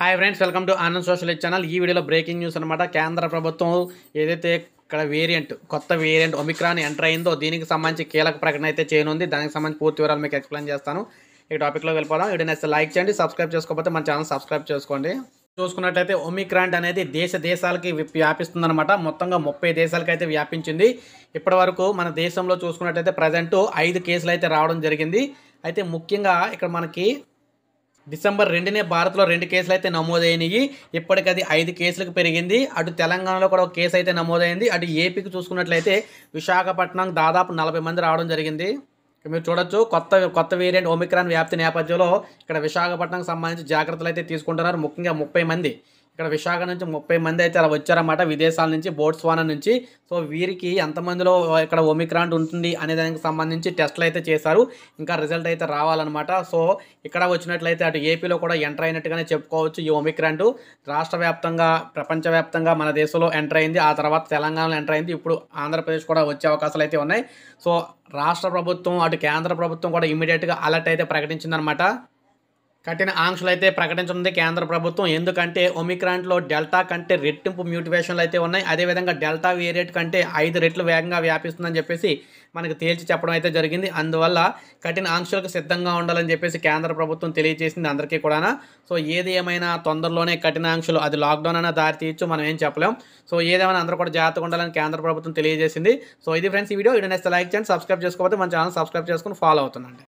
hi friends welcome to Anand social channel ఈ వీడియోలో breaking news అనమాట కేంద్ర ప్రభుత్వం ఏదైతే ఇక్కడ వేరియంట్ కొత్త వేరియంట్ ఒమిక్రాన్ ఎంటర్ అయిందో దీనికి సంబంధించి కీలక ప్రకటన అయితే చేయనుంది దానికి సంబంధించి పూర్తి వివరాలు మీకు ఎక్స్ప్లెయిన్ చేస్తాను ఈ టాపిక్లో వెళ్ళిపోదాం వీడియో నచ్చితే లైక్ చేయండి సబ్స్క్రైబ్ చేసుకోకపోతే మన ఛానల్ సబ్స్క్రైబ్ చేసుకోండి చూసుకున్నట్లయితే ఒమిక్రాంట్ అనేది దేశ దేశాలకి వ్యాపిస్తుందనమాట మొత్తంగా ముప్పై దేశాలకి అయితే వ్యాపించింది ఇప్పటి వరకు మన దేశంలో చూసుకున్నట్లయితే ప్రజెంటు ఐదు కేసులు అయితే రావడం జరిగింది అయితే ముఖ్యంగా ఇక్కడ మనకి డిసెంబర్ రెండునే భారత్లో రెండు కేసులు అయితే నమోదైనవి అది ఐదు కేసులకు పెరిగింది అటు తెలంగాణలో కూడా ఒక కేసు అయితే నమోదైంది అటు ఏపీకి చూసుకున్నట్లయితే విశాఖపట్నం దాదాపు నలభై మంది రావడం జరిగింది మీరు చూడొచ్చు కొత్త కొత్త వేరియంట్ ఒమిక్రాన్ వ్యాప్తి నేపథ్యంలో ఇక్కడ విశాఖపట్నంకి సంబంధించి జాగ్రత్తలు అయితే తీసుకుంటున్నారు ముఖ్యంగా ముప్పై మంది ఇక్కడ విశాఖ నుంచి ముప్పై మంది అయితే అలా వచ్చారన్నమాట విదేశాల నుంచి బోట్స్వానా నుంచి సో వీరికి ఎంతమందిలో ఇక్కడ ఒమిక్రాంట్ ఉంటుంది అనే దానికి సంబంధించి టెస్ట్లు అయితే చేశారు ఇంకా రిజల్ట్ అయితే రావాలన్నమాట సో ఇక్కడ వచ్చినట్లయితే అటు ఏపీలో కూడా ఎంటర్ అయినట్టుగానే చెప్పుకోవచ్చు ఈ ఒమిక్రాంట్ రాష్ట్ర వ్యాప్తంగా ప్రపంచవ్యాప్తంగా మన దేశంలో ఎంటర్ అయింది ఆ తర్వాత తెలంగాణలో ఎంటర్ అయింది ఇప్పుడు ఆంధ్రప్రదేశ్ కూడా వచ్చే అవకాశాలు అయితే ఉన్నాయి సో రాష్ట్ర ప్రభుత్వం అటు కేంద్ర ప్రభుత్వం కూడా ఇమీడియట్గా అలర్ట్ అయితే ప్రకటించిందనమాట కఠిన ఆంక్షలు అయితే ప్రకటించనుంది కేంద్ర ప్రభుత్వం ఎందుకంటే ఒమిక్రాన్లో డెల్టా కంటే రెట్టింపు మ్యూటివేషన్లు అయితే ఉన్నాయి అదేవిధంగా డెల్టా వేరియట్ కంటే ఐదు రెట్లు వేగంగా వ్యాపిస్తుందని చెప్పేసి మనకు తేల్చి చెప్పడం అయితే జరిగింది అందువల్ల కఠిన ఆంక్షలకు సిద్ధంగా ఉండాలని చెప్పేసి కేంద్ర ప్రభుత్వం తెలియజేసింది అందరికీ కూడా సో ఏది ఏమైనా తొందరలోనే కఠిన ఆంక్షలు అది లాక్డౌన్ అయినా దారి తీయచ్చు మనం ఏం చెప్పలేం సో ఏదేమైనా అందరూ కూడా జాగ్రత్తగా ఉండాలని కేంద్ర ప్రభుత్వం తెలియజేసింది సో ఇది ఫ్రెండ్స్ ఈ వీడియో ఇది లైక్ చేయండి సబ్స్క్రైబ్ చేసుకోకపోతే మన ఛానల్ సబ్స్క్రైబ్ చేసుకుని ఫాలో అవుతుందండి